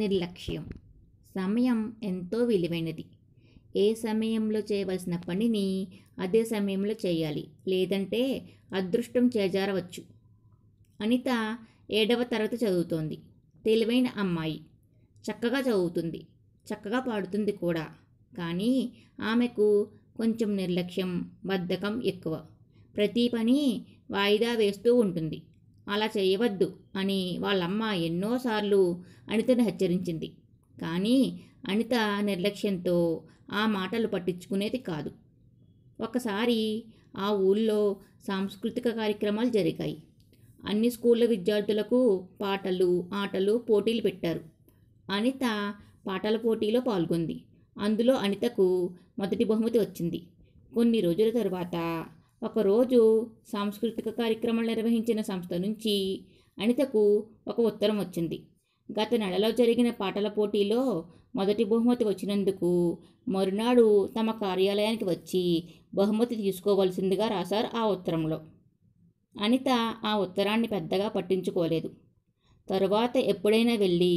నిర్లక్ష్యం సమయం ఎంతో విలువైనది ఏ సమయంలో చేయవలసిన పనిని అదే సమయంలో చేయాలి లేదంటే అదృష్టం చేజారవచ్చు అనిత ఏడవ తరగతి చదువుతోంది తెలివైన అమ్మాయి చక్కగా చదువుతుంది చక్కగా పాడుతుంది కూడా కానీ ఆమెకు కొంచెం నిర్లక్ష్యం బద్ధకం ఎక్కువ ప్రతి పని వాయిదా వేస్తూ ఉంటుంది అలా చేయవద్దు అని వాళ్ళమ్మ ఎన్నోసార్లు అనితను హెచ్చరించింది కానీ అనిత నిర్లక్ష్యంతో ఆ మాటలు పట్టించుకునేది కాదు ఒకసారి ఆ ఊళ్ళో సాంస్కృతిక కార్యక్రమాలు జరిగాయి అన్ని స్కూళ్ళ విద్యార్థులకు పాటలు ఆటలు పోటీలు పెట్టారు అనిత పాటల పోటీలో పాల్గొంది అందులో అనితకు మొదటి బహుమతి వచ్చింది కొన్ని రోజుల తర్వాత ఒకరోజు సాంస్కృతిక కార్యక్రమాలు నిర్వహించిన సంస్థ నుంచి అనితకు ఒక ఉత్తరం వచ్చింది గత నెలలో జరిగిన పాటల పోటీలో మొదటి బహుమతి వచ్చినందుకు మరునాడు తమ కార్యాలయానికి వచ్చి బహుమతి తీసుకోవలసిందిగా రాశారు ఆ ఉత్తరంలో అనిత ఆ ఉత్తరాన్ని పెద్దగా పట్టించుకోలేదు తరువాత ఎప్పుడైనా వెళ్ళి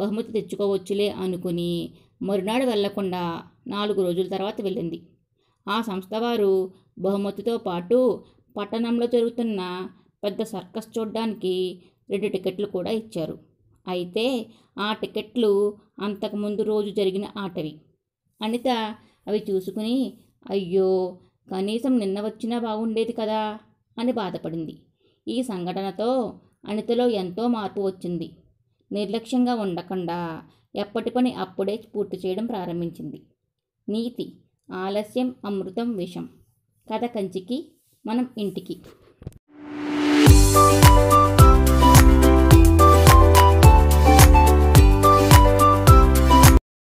బహుమతి తెచ్చుకోవచ్చులే అనుకుని మరునాడు వెళ్లకుండా నాలుగు రోజుల తర్వాత వెళ్ళింది ఆ సంస్థ వారు బహుమతితో పాటు పట్టణంలో జరుగుతున్న పెద్ద సర్కస్ చూడ్డానికి రెండు టికెట్లు కూడా ఇచ్చారు అయితే ఆ టికెట్లు అంతకుముందు రోజు జరిగిన ఆటవి అనిత అవి చూసుకుని అయ్యో కనీసం నిన్న వచ్చినా బాగుండేది కదా అని బాధపడింది ఈ సంఘటనతో అనితలో ఎంతో మార్పు వచ్చింది నిర్లక్ష్యంగా ఉండకుండా ఎప్పటి పని అప్పుడే పూర్తి చేయడం ప్రారంభించింది నీతి ఆలస్యం అమృతం విషం కథ కంచికి మనం ఇంటికి